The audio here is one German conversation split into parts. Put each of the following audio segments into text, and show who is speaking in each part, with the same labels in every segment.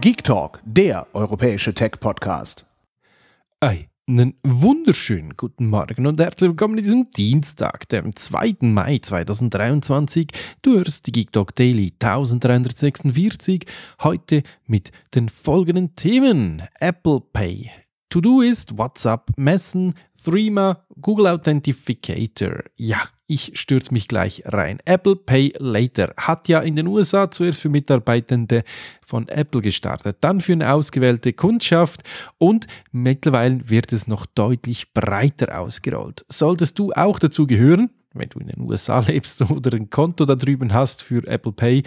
Speaker 1: Geek Talk, der europäische Tech-Podcast. Ei, einen wunderschönen guten Morgen und herzlich willkommen in diesem Dienstag, dem 2. Mai 2023. Du hörst die Geek Talk Daily 1346, heute mit den folgenden Themen. Apple Pay, Todoist, WhatsApp, Messen, Threema, Google Authentificator. Ja, ich stürze mich gleich rein. Apple Pay Later hat ja in den USA zuerst für Mitarbeitende von Apple gestartet, dann für eine ausgewählte Kundschaft und mittlerweile wird es noch deutlich breiter ausgerollt. Solltest du auch dazu gehören? wenn du in den USA lebst oder ein Konto da drüben hast für Apple Pay,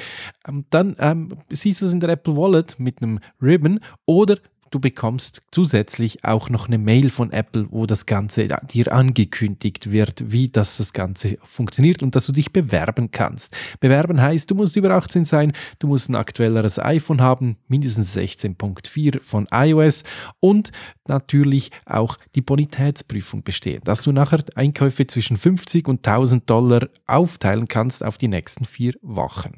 Speaker 1: ähm, dann ähm, siehst du es in der Apple Wallet mit einem Ribbon oder du bekommst zusätzlich auch noch eine Mail von Apple, wo das Ganze dir angekündigt wird, wie das, das Ganze funktioniert und dass du dich bewerben kannst. Bewerben heißt, du musst über 18 sein, du musst ein aktuelleres iPhone haben, mindestens 16.4 von iOS und natürlich auch die Bonitätsprüfung bestehen, dass du nachher Einkäufe zwischen 50 und 1000 Dollar aufteilen kannst auf die nächsten vier Wochen.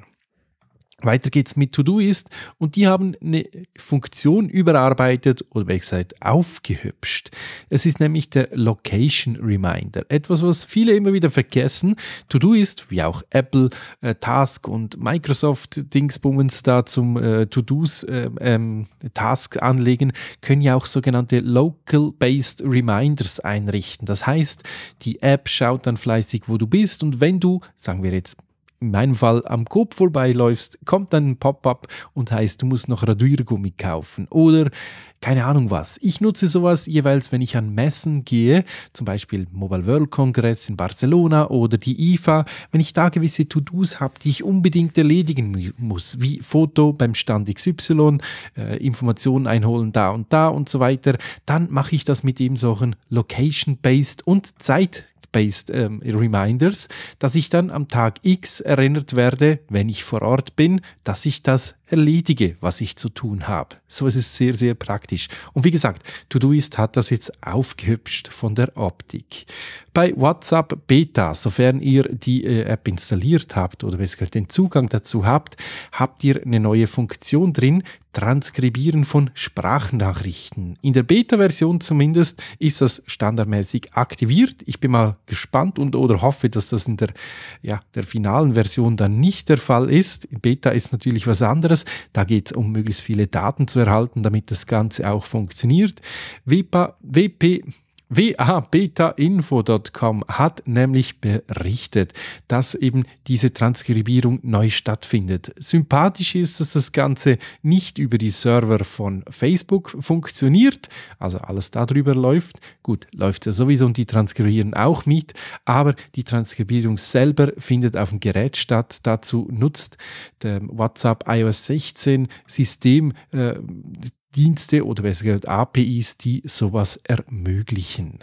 Speaker 1: Weiter geht's mit To Do ist und die haben eine Funktion überarbeitet oder besser gesagt aufgehübscht. Es ist nämlich der Location Reminder. Etwas, was viele immer wieder vergessen. To Do ist, wie auch Apple, äh, Task und Microsoft Dingsbummens da zum äh, To-Dos äh, ähm, Task anlegen, können ja auch sogenannte Local-Based Reminders einrichten. Das heißt, die App schaut dann fleißig, wo du bist und wenn du, sagen wir jetzt in meinem Fall am Coop vorbeiläufst, kommt dann ein Pop-up und heißt, du musst noch Radiergummi kaufen oder keine Ahnung was. Ich nutze sowas jeweils, wenn ich an Messen gehe, zum Beispiel Mobile World Congress in Barcelona oder die IFA, wenn ich da gewisse To-Dos habe, die ich unbedingt erledigen muss, wie Foto beim Stand XY, äh, Informationen einholen da und da und so weiter, dann mache ich das mit eben solchen Location-Based und Zeit Text-Based ähm, Reminders, dass ich dann am Tag X erinnert werde, wenn ich vor Ort bin, dass ich das erledige, was ich zu tun habe. So ist es sehr, sehr praktisch. Und wie gesagt, Todoist hat das jetzt aufgehübscht von der Optik. Bei WhatsApp Beta, sofern ihr die äh, App installiert habt oder besser gesagt den Zugang dazu habt, habt ihr eine neue Funktion drin, Transkribieren von Sprachnachrichten. In der Beta-Version zumindest ist das standardmäßig aktiviert. Ich bin mal gespannt und oder hoffe, dass das in der, ja, der finalen Version dann nicht der Fall ist. Beta ist natürlich was anderes das. Da geht es um möglichst viele Daten zu erhalten, damit das Ganze auch funktioniert. WP, WP wabetainfo.com hat nämlich berichtet, dass eben diese Transkribierung neu stattfindet. Sympathisch ist, dass das Ganze nicht über die Server von Facebook funktioniert, also alles darüber läuft. Gut, läuft ja sowieso und die transkribieren auch mit, aber die Transkribierung selber findet auf dem Gerät statt. Dazu nutzt der WhatsApp iOS 16 System äh, Dienste oder besser gesagt APIs, die sowas ermöglichen.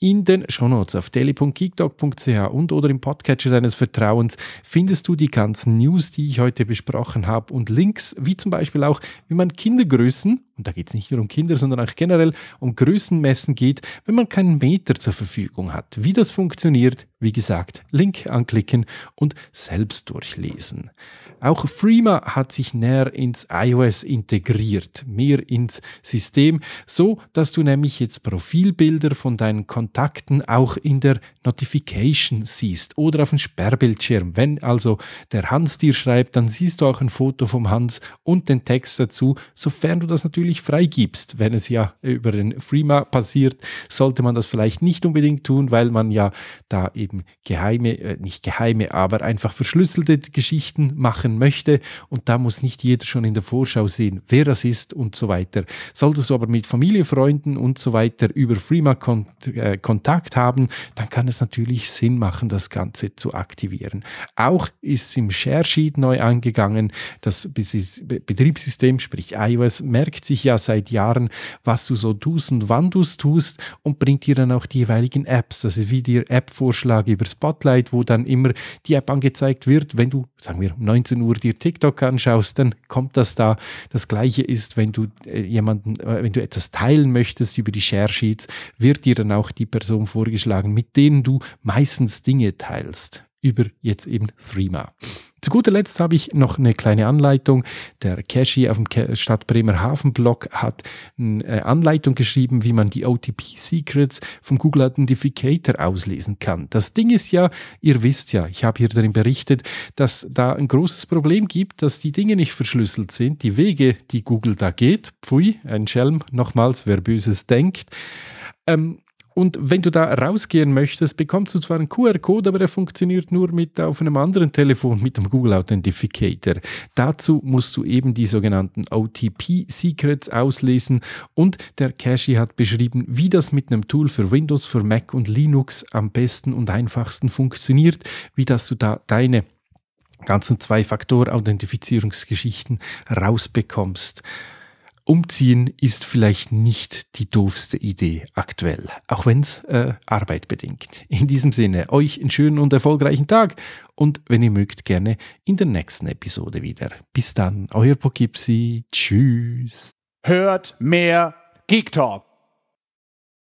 Speaker 1: In den Shownotes auf daily.geekdog.ch und oder im Podcatcher deines Vertrauens findest du die ganzen News, die ich heute besprochen habe und Links, wie zum Beispiel auch, wie man Kindergrößen und da geht es nicht nur um Kinder, sondern auch generell um Größenmessen geht, wenn man keinen Meter zur Verfügung hat. Wie das funktioniert, wie gesagt, Link anklicken und selbst durchlesen. Auch Freema hat sich näher ins iOS integriert, mehr ins System, so dass du nämlich jetzt Profilbilder von deinen Kontakten auch in der Notification siehst oder auf dem Sperrbildschirm. Wenn also der Hans dir schreibt, dann siehst du auch ein Foto vom Hans und den Text dazu, sofern du das natürlich natürlich freigibst. Wenn es ja über den Freema passiert, sollte man das vielleicht nicht unbedingt tun, weil man ja da eben geheime, äh, nicht geheime, aber einfach verschlüsselte Geschichten machen möchte und da muss nicht jeder schon in der Vorschau sehen, wer das ist und so weiter. Solltest du aber mit Familie, Freunden und so weiter über Freema kon äh, Kontakt haben, dann kann es natürlich Sinn machen, das Ganze zu aktivieren. Auch ist es im Share Sheet neu angegangen, das Betriebssystem, sprich iOS, merkt sich dich ja seit Jahren, was du so tust und wann du es tust und bringt dir dann auch die jeweiligen Apps. Das ist wie der App-Vorschlag über Spotlight, wo dann immer die App angezeigt wird. Wenn du, sagen wir, um 19 Uhr dir TikTok anschaust, dann kommt das da. Das gleiche ist, wenn du äh, jemanden, äh, wenn du etwas teilen möchtest über die Share Sheets, wird dir dann auch die Person vorgeschlagen, mit denen du meistens Dinge teilst über jetzt eben Threema. Zu guter Letzt habe ich noch eine kleine Anleitung. Der Cashy auf dem Stadt Bremerhaven Blog hat eine Anleitung geschrieben, wie man die OTP-Secrets vom Google Authentificator auslesen kann. Das Ding ist ja, ihr wisst ja, ich habe hier darin berichtet, dass da ein großes Problem gibt, dass die Dinge nicht verschlüsselt sind. Die Wege, die Google da geht, pfui, ein Schelm, nochmals, wer Böses denkt. Ähm, und wenn du da rausgehen möchtest, bekommst du zwar einen QR-Code, aber der funktioniert nur mit auf einem anderen Telefon, mit dem Google Authentificator. Dazu musst du eben die sogenannten OTP-Secrets auslesen und der Cashi hat beschrieben, wie das mit einem Tool für Windows, für Mac und Linux am besten und einfachsten funktioniert, wie dass du da deine ganzen Zwei-Faktor-Authentifizierungsgeschichten rausbekommst. Umziehen ist vielleicht nicht die doofste Idee aktuell, auch wenn es äh, Arbeit bedingt. In diesem Sinne, euch einen schönen und erfolgreichen Tag und wenn ihr mögt, gerne in der nächsten Episode wieder. Bis dann, euer Pogipsi. Tschüss. Hört mehr Geek Talk.